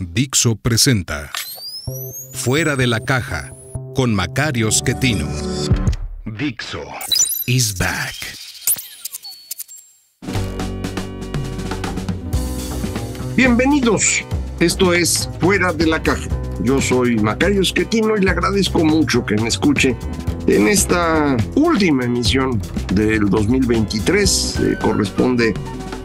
Dixo presenta Fuera de la caja con Macario Schettino. Dixo is back. Bienvenidos. Esto es Fuera de la caja. Yo soy Macario Schettino y le agradezco mucho que me escuche en esta última emisión del 2023. Eh, corresponde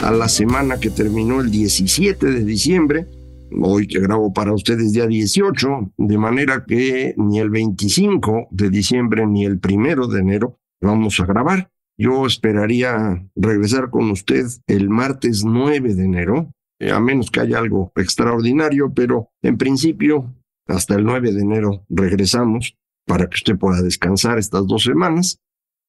a la semana que terminó el 17 de diciembre hoy que grabo para ustedes día 18, de manera que ni el 25 de diciembre ni el primero de enero vamos a grabar. Yo esperaría regresar con usted el martes 9 de enero, eh, a menos que haya algo extraordinario, pero en principio hasta el 9 de enero regresamos para que usted pueda descansar estas dos semanas.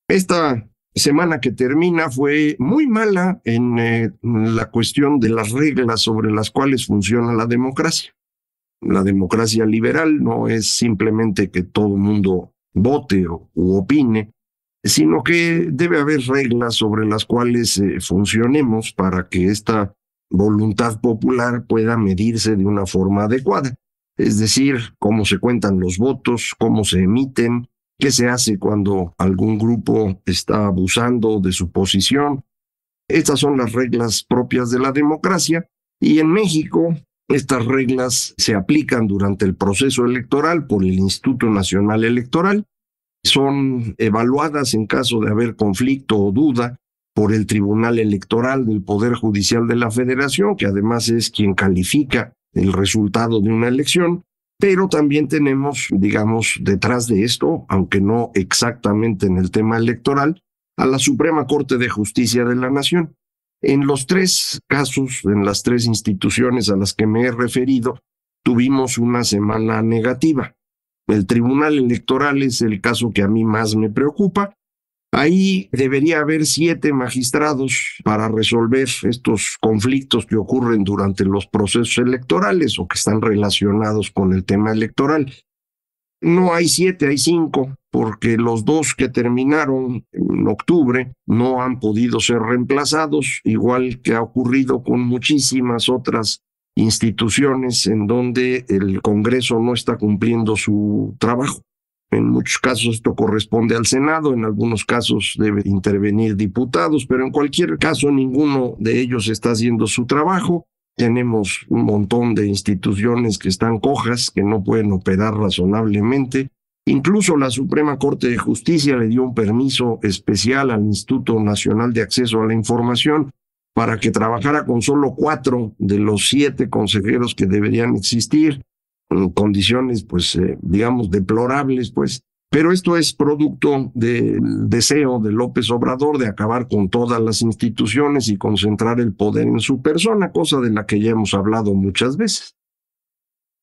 Esta semana que termina fue muy mala en eh, la cuestión de las reglas sobre las cuales funciona la democracia. La democracia liberal no es simplemente que todo mundo vote o u opine, sino que debe haber reglas sobre las cuales eh, funcionemos para que esta voluntad popular pueda medirse de una forma adecuada. Es decir, cómo se cuentan los votos, cómo se emiten, qué se hace cuando algún grupo está abusando de su posición. Estas son las reglas propias de la democracia y en México estas reglas se aplican durante el proceso electoral por el Instituto Nacional Electoral, son evaluadas en caso de haber conflicto o duda por el Tribunal Electoral del Poder Judicial de la Federación, que además es quien califica el resultado de una elección, pero también tenemos, digamos, detrás de esto, aunque no exactamente en el tema electoral, a la Suprema Corte de Justicia de la Nación. En los tres casos, en las tres instituciones a las que me he referido, tuvimos una semana negativa. El Tribunal Electoral es el caso que a mí más me preocupa, Ahí debería haber siete magistrados para resolver estos conflictos que ocurren durante los procesos electorales o que están relacionados con el tema electoral. No hay siete, hay cinco, porque los dos que terminaron en octubre no han podido ser reemplazados, igual que ha ocurrido con muchísimas otras instituciones en donde el Congreso no está cumpliendo su trabajo. En muchos casos esto corresponde al Senado, en algunos casos debe intervenir diputados, pero en cualquier caso ninguno de ellos está haciendo su trabajo. Tenemos un montón de instituciones que están cojas, que no pueden operar razonablemente. Incluso la Suprema Corte de Justicia le dio un permiso especial al Instituto Nacional de Acceso a la Información para que trabajara con solo cuatro de los siete consejeros que deberían existir. Mm, condiciones, pues, eh, digamos, deplorables, pues. Pero esto es producto del deseo de López Obrador de acabar con todas las instituciones y concentrar el poder en su persona, cosa de la que ya hemos hablado muchas veces.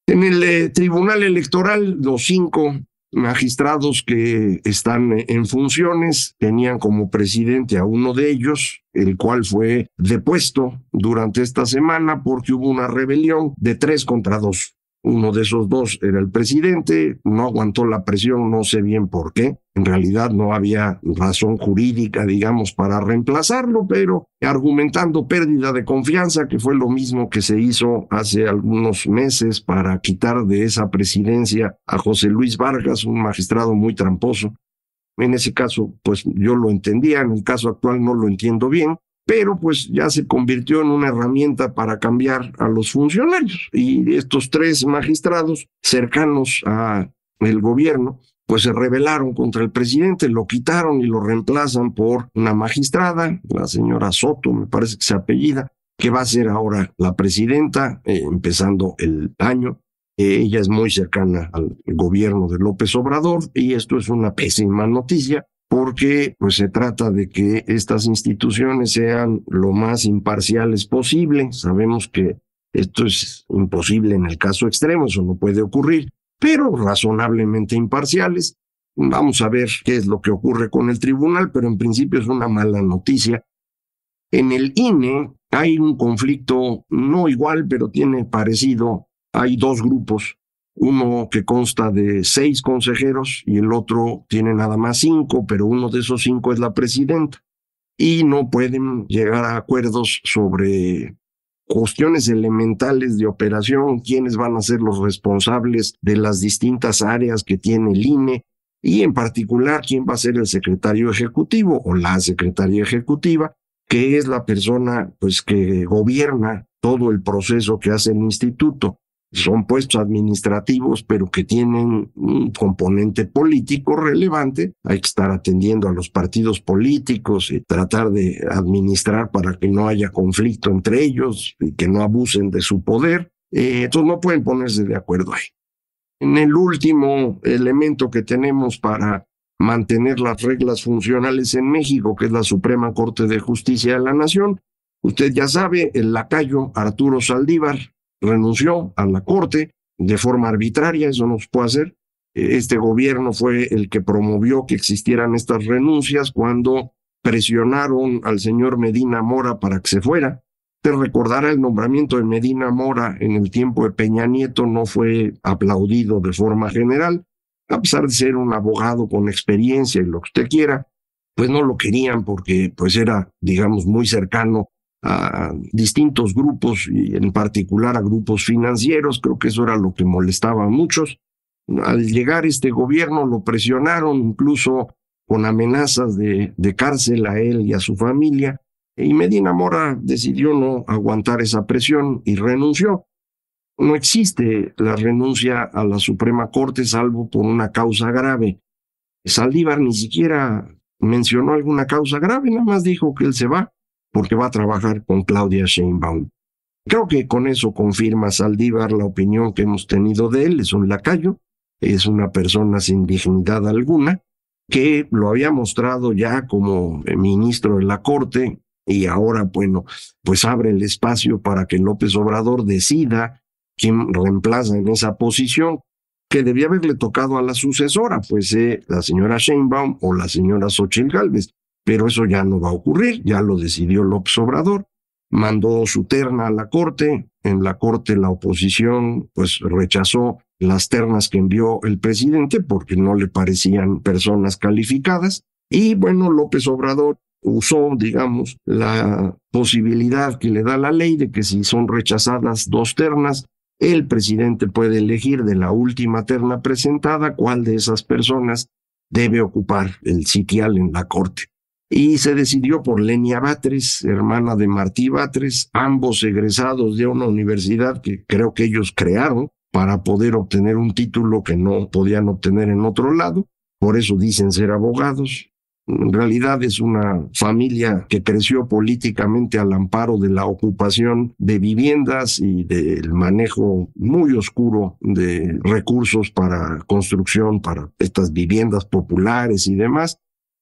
En el eh, Tribunal Electoral, los cinco magistrados que están eh, en funciones tenían como presidente a uno de ellos, el cual fue depuesto durante esta semana porque hubo una rebelión de tres contra dos. Uno de esos dos era el presidente, no aguantó la presión, no sé bien por qué. En realidad no había razón jurídica, digamos, para reemplazarlo, pero argumentando pérdida de confianza, que fue lo mismo que se hizo hace algunos meses para quitar de esa presidencia a José Luis Vargas, un magistrado muy tramposo. En ese caso, pues yo lo entendía, en el caso actual no lo entiendo bien, pero pues ya se convirtió en una herramienta para cambiar a los funcionarios. Y estos tres magistrados cercanos a el gobierno, pues se rebelaron contra el presidente, lo quitaron y lo reemplazan por una magistrada, la señora Soto, me parece que se apellida, que va a ser ahora la presidenta, eh, empezando el año. ella es muy cercana al gobierno de López Obrador y esto es una pésima noticia porque pues se trata de que estas instituciones sean lo más imparciales posible. Sabemos que esto es imposible en el caso extremo, eso no puede ocurrir, pero razonablemente imparciales. Vamos a ver qué es lo que ocurre con el tribunal, pero en principio es una mala noticia. En el INE hay un conflicto no igual, pero tiene parecido. Hay dos grupos uno que consta de seis consejeros y el otro tiene nada más cinco, pero uno de esos cinco es la presidenta. Y no pueden llegar a acuerdos sobre cuestiones elementales de operación, quiénes van a ser los responsables de las distintas áreas que tiene el INE y en particular quién va a ser el secretario ejecutivo o la secretaria ejecutiva, que es la persona pues que gobierna todo el proceso que hace el instituto son puestos administrativos, pero que tienen un componente político relevante. Hay que estar atendiendo a los partidos políticos y tratar de administrar para que no haya conflicto entre ellos y que no abusen de su poder. Eh, entonces no pueden ponerse de acuerdo ahí. En el último elemento que tenemos para mantener las reglas funcionales en México, que es la Suprema Corte de Justicia de la Nación, usted ya sabe, el lacayo Arturo Saldívar, renunció a la Corte de forma arbitraria, eso no se puede hacer. Este gobierno fue el que promovió que existieran estas renuncias cuando presionaron al señor Medina Mora para que se fuera. Te recordará el nombramiento de Medina Mora en el tiempo de Peña Nieto no fue aplaudido de forma general, a pesar de ser un abogado con experiencia y lo que usted quiera, pues no lo querían porque pues era, digamos, muy cercano a distintos grupos y en particular a grupos financieros. Creo que eso era lo que molestaba a muchos. Al llegar este gobierno lo presionaron incluso con amenazas de, de cárcel a él y a su familia. Y e Medina Mora decidió no aguantar esa presión y renunció. No existe la renuncia a la Suprema Corte salvo por una causa grave. Saldívar ni siquiera mencionó alguna causa grave, nada más dijo que él se va porque va a trabajar con Claudia Sheinbaum. Creo que con eso confirma Saldívar la opinión que hemos tenido de él, es un lacayo, es una persona sin dignidad alguna, que lo había mostrado ya como ministro de la Corte y ahora, bueno, pues abre el espacio para que López Obrador decida quién reemplaza en esa posición que debía haberle tocado a la sucesora, pues eh, la señora Sheinbaum o la señora Xochitl Galvez. Pero eso ya no va a ocurrir, ya lo decidió López Obrador. Mandó su terna a la Corte, en la Corte la oposición pues rechazó las ternas que envió el presidente porque no le parecían personas calificadas. Y bueno, López Obrador usó, digamos, la posibilidad que le da la ley de que si son rechazadas dos ternas, el presidente puede elegir de la última terna presentada cuál de esas personas debe ocupar el sitial en la corte y se decidió por Lenia Batres, hermana de Martí Batres, ambos egresados de una universidad que creo que ellos crearon para poder obtener un título que no podían obtener en otro lado, por eso dicen ser abogados. En realidad es una familia que creció políticamente al amparo de la ocupación de viviendas y del manejo muy oscuro de recursos para construcción, para estas viviendas populares y demás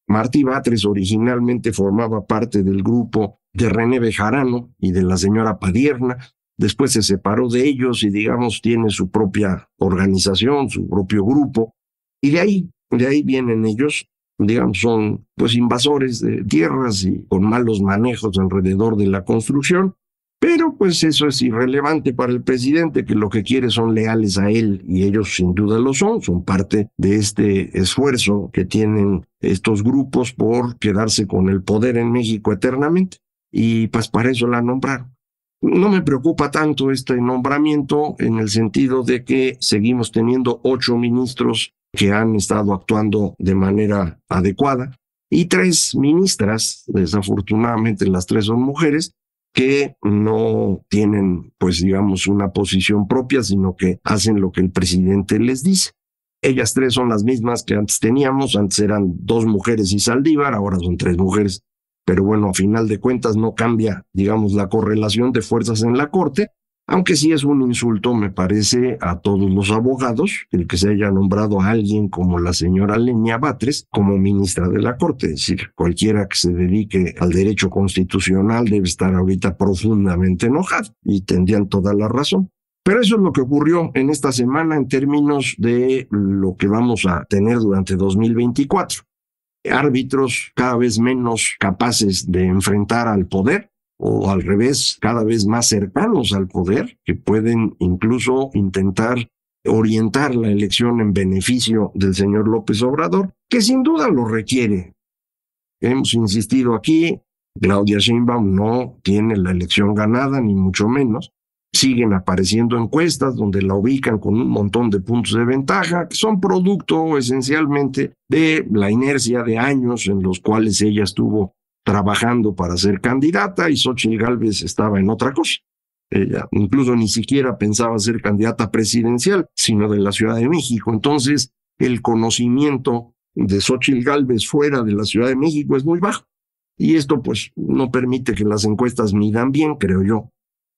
Martí Batres originalmente formaba parte del grupo de René Bejarano y de la señora Padierna, después se separó de ellos y digamos tiene su propia organización, su propio grupo, y de ahí, de ahí vienen ellos, digamos son pues invasores de tierras y con malos manejos alrededor de la construcción, pues eso es irrelevante para el presidente, que lo que quiere son leales a él y ellos sin duda lo son, son parte de este esfuerzo que tienen estos grupos por quedarse con el poder en México eternamente y pues para eso la nombraron. No me preocupa tanto este nombramiento en el sentido de que seguimos teniendo ocho ministros que han estado actuando de manera adecuada y tres ministras, desafortunadamente las tres son mujeres, que no tienen, pues digamos, una posición propia, sino que hacen lo que el presidente les dice. Ellas tres son las mismas que antes teníamos, antes eran dos mujeres y Saldívar, ahora son tres mujeres. Pero bueno, a final de cuentas no cambia, digamos, la correlación de fuerzas en la Corte aunque sí es un insulto, me parece, a todos los abogados, el que se haya nombrado a alguien como la señora Lenia Batres como ministra de la Corte. Es decir, cualquiera que se dedique al derecho constitucional debe estar ahorita profundamente enojado y tendrían toda la razón. Pero eso es lo que ocurrió en esta semana en términos de lo que vamos a tener durante 2024. Árbitros cada vez menos capaces de enfrentar al poder, o al revés, cada vez más cercanos al poder, que pueden incluso intentar orientar la elección en beneficio del señor López Obrador, que sin duda lo requiere. Hemos insistido aquí, Claudia Sheinbaum no tiene la elección ganada, ni mucho menos. Siguen apareciendo encuestas donde la ubican con un montón de puntos de ventaja, que son producto esencialmente de la inercia de años en los cuales ella estuvo trabajando para ser candidata y Xochitl Gálvez estaba en otra cosa. Ella incluso ni siquiera pensaba ser candidata presidencial, sino de la Ciudad de México. Entonces, el conocimiento de Xochitl Gálvez fuera de la Ciudad de México es muy bajo. Y esto, pues, no permite que las encuestas midan bien, creo yo.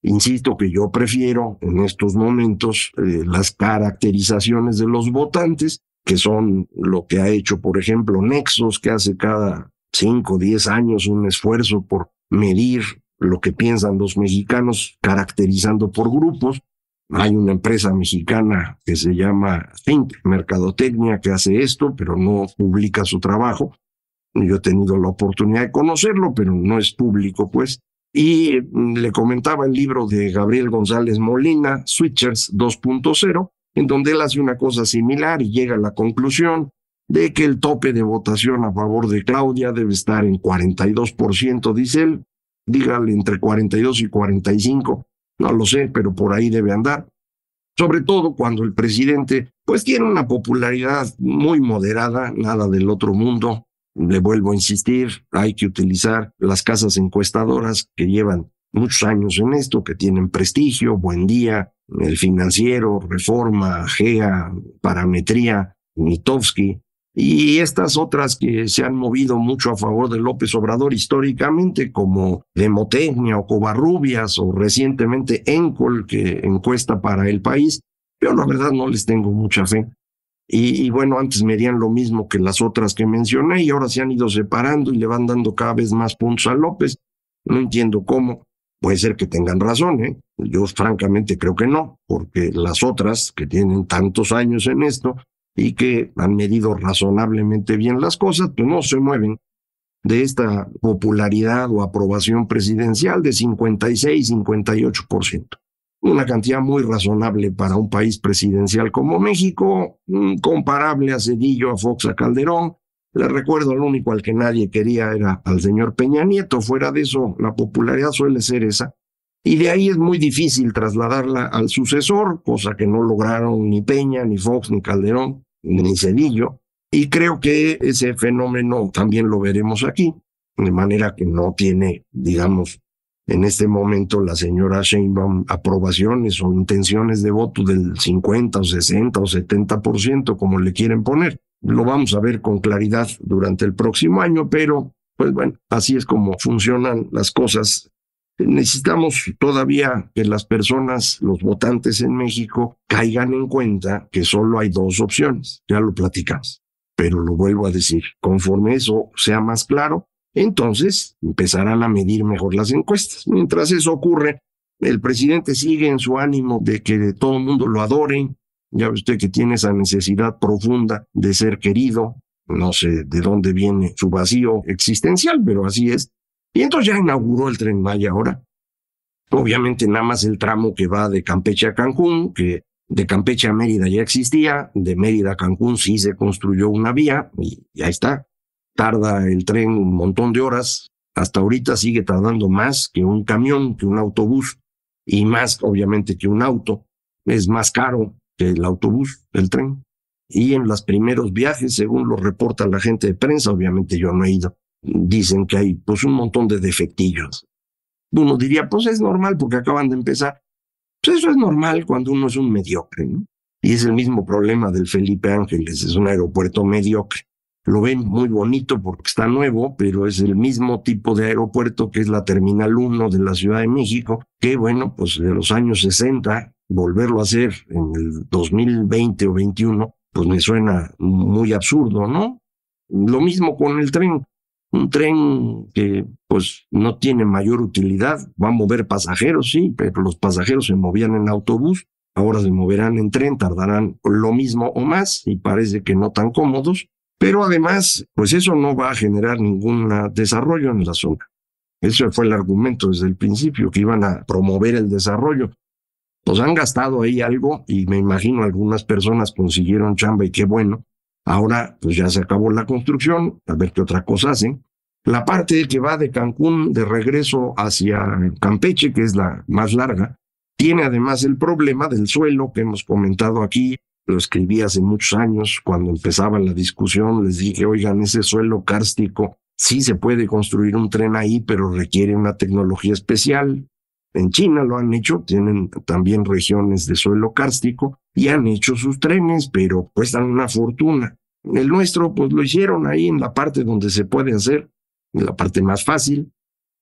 Insisto que yo prefiero en estos momentos eh, las caracterizaciones de los votantes, que son lo que ha hecho, por ejemplo, Nexos, que hace cada 5, 10 años un esfuerzo por medir lo que piensan los mexicanos caracterizando por grupos. Hay una empresa mexicana que se llama Think Mercadotecnia que hace esto, pero no publica su trabajo. Yo he tenido la oportunidad de conocerlo, pero no es público, pues. Y mm, le comentaba el libro de Gabriel González Molina, Switchers 2.0, en donde él hace una cosa similar y llega a la conclusión de que el tope de votación a favor de Claudia debe estar en 42%, dice él, dígale entre 42 y 45, no lo sé, pero por ahí debe andar. Sobre todo cuando el presidente, pues tiene una popularidad muy moderada, nada del otro mundo. Le vuelvo a insistir, hay que utilizar las casas encuestadoras que llevan muchos años en esto, que tienen prestigio, buen día, el financiero, reforma, GEA, parametría, Mitofsky, y estas otras que se han movido mucho a favor de López Obrador históricamente, como Demotecnia o Covarrubias o recientemente Encol, que encuesta para el país, yo la verdad no les tengo mucha fe. Y, bueno, antes me dirían lo mismo que las otras que mencioné y ahora se han ido separando y le van dando cada vez más puntos a López. No entiendo cómo. Puede ser que tengan razón, ¿eh? Yo francamente creo que no, porque las otras que tienen tantos años en esto, y que han medido razonablemente bien las cosas, pues no se mueven de esta popularidad o aprobación presidencial de 56-58%. Una cantidad muy razonable para un país presidencial como México, mm, comparable a Cedillo, a Fox, a Calderón. Le recuerdo, al único al que nadie quería era al señor Peña Nieto. Fuera de eso, la popularidad suele ser esa. Y de ahí es muy difícil trasladarla al sucesor, cosa que no lograron ni Peña, ni Fox, ni Calderón ni Cedillo, y creo que ese fenómeno también lo veremos aquí, de manera que no tiene, digamos, en este momento la señora Sheinbaum aprobaciones o intenciones de voto del 50 o 60 o 70%, como le quieren poner. Lo vamos a ver con claridad durante el próximo año, pero pues bueno, así es como funcionan las cosas Necesitamos todavía que las personas, los votantes en México, caigan en cuenta que solo hay dos opciones. Ya lo platicamos, pero lo vuelvo a decir. Conforme eso sea más claro, entonces empezarán a medir mejor las encuestas. Mientras eso ocurre, el presidente sigue en su ánimo de que todo el mundo lo adore. Ya ve usted que tiene esa necesidad profunda de ser querido. No sé de dónde viene su vacío existencial, pero así es. Y entonces ya inauguró el tren Maya ahora. Obviamente nada más el tramo que va de Campeche a Cancún, que de Campeche a Mérida ya existía, de Mérida a Cancún sí se construyó una vía y ya está. Tarda el tren un montón de horas, hasta ahorita sigue tardando más que un camión, que un autobús y más obviamente que un auto. Es más caro que el autobús, el tren. Y en los primeros viajes, según lo reporta la gente de prensa, obviamente yo no he ido, dicen que hay pues un montón de defectillos. Uno diría, pues es normal porque acaban de empezar. Pues eso es normal cuando uno es un mediocre, ¿no? Y es el mismo problema del Felipe Ángeles, es un aeropuerto mediocre. Lo ven muy bonito porque está nuevo, pero es el mismo tipo de aeropuerto que es la Terminal 1 de la Ciudad de México, que bueno, pues de los años 60, volverlo a hacer en el 2020 o 21, pues me suena muy absurdo, ¿no? Lo mismo con el tren un tren que pues no tiene mayor utilidad, va a mover pasajeros, sí, pero los pasajeros se movían en autobús, ahora se moverán en tren, tardarán lo mismo o más y parece que no tan cómodos, pero además, pues eso no va a generar ningún desarrollo en la zona. Ese fue el argumento desde el principio, que iban a promover el desarrollo. Pues han gastado ahí algo y me imagino algunas personas consiguieron chamba y qué bueno, Ahora, pues ya se acabó la construcción, a ver qué otra cosa hacen. La parte que va de Cancún de regreso hacia Campeche, que es la más larga, tiene además el problema del suelo que hemos comentado aquí. Lo escribí hace muchos años cuando empezaba la discusión. Les dije, oigan, ese suelo kárstico, sí se puede construir un tren ahí, pero requiere una tecnología especial. En China lo han hecho, tienen también regiones de suelo kárstico y han hecho sus trenes, pero cuestan una fortuna. El nuestro, pues lo hicieron ahí en la parte donde se puede hacer, en la parte más fácil.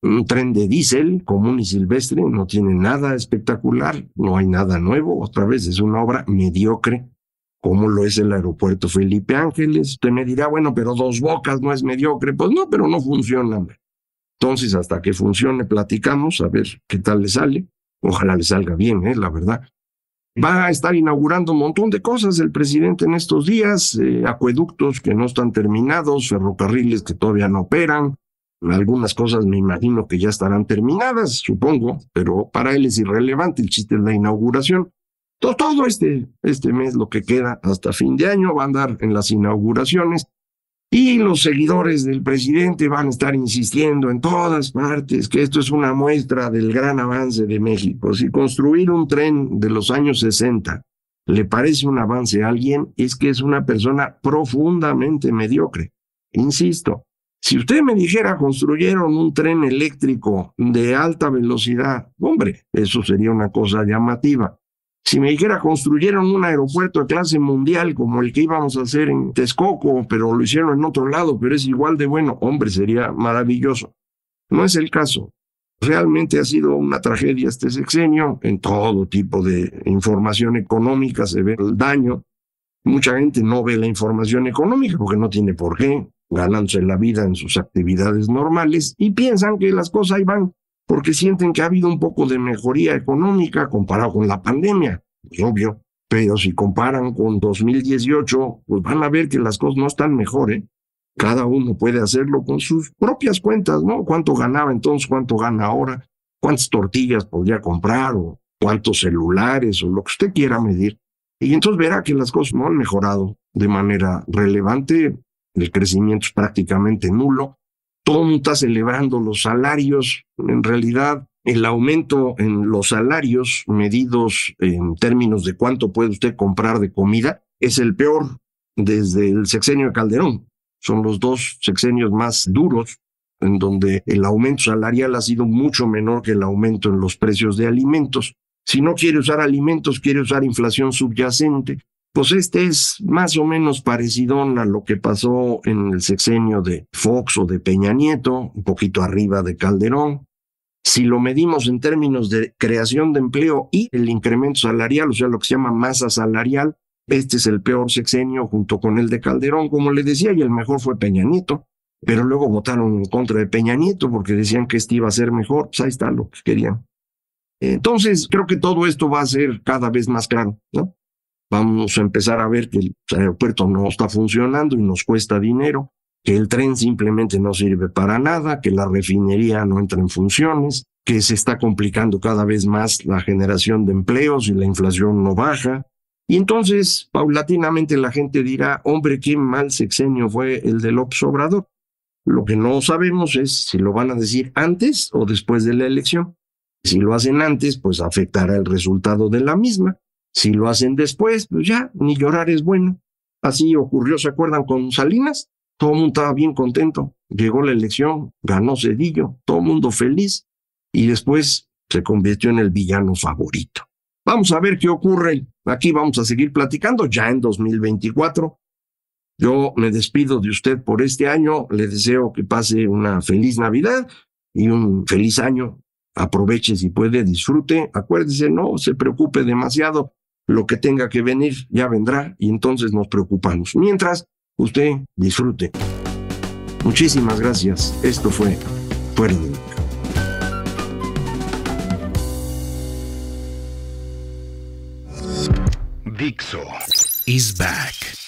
Un tren de diésel común y silvestre no tiene nada espectacular, no hay nada nuevo, otra vez es una obra mediocre, como lo es el aeropuerto Felipe Ángeles. Usted me dirá, bueno, pero dos bocas no es mediocre. Pues no, pero no funciona. Entonces, hasta que funcione, platicamos a ver qué tal le sale. Ojalá le salga bien, ¿eh? la verdad. Va a estar inaugurando un montón de cosas el presidente en estos días, eh, acueductos que no están terminados, ferrocarriles que todavía no operan, algunas cosas me imagino que ya estarán terminadas, supongo, pero para él es irrelevante, el chiste de la inauguración. Todo, todo este, este mes, lo que queda hasta fin de año, va a andar en las inauguraciones. Y los seguidores del presidente van a estar insistiendo en todas partes que esto es una muestra del gran avance de México. Si construir un tren de los años 60 le parece un avance a alguien, es que es una persona profundamente mediocre. Insisto, si usted me dijera construyeron un tren eléctrico de alta velocidad, hombre, eso sería una cosa llamativa. Si me dijera, construyeron un aeropuerto de clase mundial como el que íbamos a hacer en Texcoco, pero lo hicieron en otro lado, pero es igual de bueno, hombre, sería maravilloso. No es el caso. Realmente ha sido una tragedia este sexenio, en todo tipo de información económica se ve el daño. Mucha gente no ve la información económica porque no tiene por qué, ganándose la vida en sus actividades normales y piensan que las cosas ahí van porque sienten que ha habido un poco de mejoría económica comparado con la pandemia, es pues, obvio, pero si comparan con 2018, pues van a ver que las cosas no están mejor, ¿eh? Cada uno puede hacerlo con sus propias cuentas, ¿no? ¿Cuánto ganaba entonces? ¿Cuánto gana ahora? ¿Cuántas tortillas podría comprar? ¿O cuántos celulares? ¿O lo que usted quiera medir? Y entonces verá que las cosas no han mejorado de manera relevante. El crecimiento es prácticamente nulo tontas, elevando los salarios. En realidad, el aumento en los salarios medidos en términos de cuánto puede usted comprar de comida es el peor desde el sexenio de Calderón. Son los dos sexenios más duros en donde el aumento salarial ha sido mucho menor que el aumento en los precios de alimentos. Si no quiere usar alimentos, quiere usar inflación subyacente pues este es más o menos parecido a lo que pasó en el sexenio de Fox o de Peña Nieto, un poquito arriba de Calderón. Si lo medimos en términos de creación de empleo y el incremento salarial, o sea, lo que se llama masa salarial, este es el peor sexenio junto con el de Calderón, como le decía, y el mejor fue Peña Nieto. Pero luego votaron en contra de Peña Nieto porque decían que este iba a ser mejor. Pues ahí está lo que querían. Entonces, creo que todo esto va a ser cada vez más claro, ¿no? vamos a empezar a ver que el aeropuerto no está funcionando y nos cuesta dinero, que el tren simplemente no sirve para nada, que la refinería no entra en funciones, que se está complicando cada vez más la generación de empleos y la inflación no baja. Y entonces, paulatinamente, la gente dirá, hombre, qué mal sexenio fue el de López Obrador. Lo que no sabemos es si lo van a decir antes o después de la elección. Si lo hacen antes, pues afectará el resultado de la misma. Si lo hacen después, pues ya, ni llorar es bueno. Así ocurrió, ¿se acuerdan con Salinas? Todo el mundo estaba bien contento. Llegó la elección, ganó Cedillo, todo el mundo feliz. Y después se convirtió en el villano favorito. Vamos a ver qué ocurre. Aquí vamos a seguir platicando ya en 2024. Yo me despido de usted por este año. Le deseo que pase una feliz Navidad y un feliz año. Aproveche si puede, disfrute. Acuérdese, no se preocupe demasiado lo que tenga que venir ya vendrá y entonces nos preocupamos. Mientras, usted disfrute. Muchísimas gracias. Esto fue Puerto is back.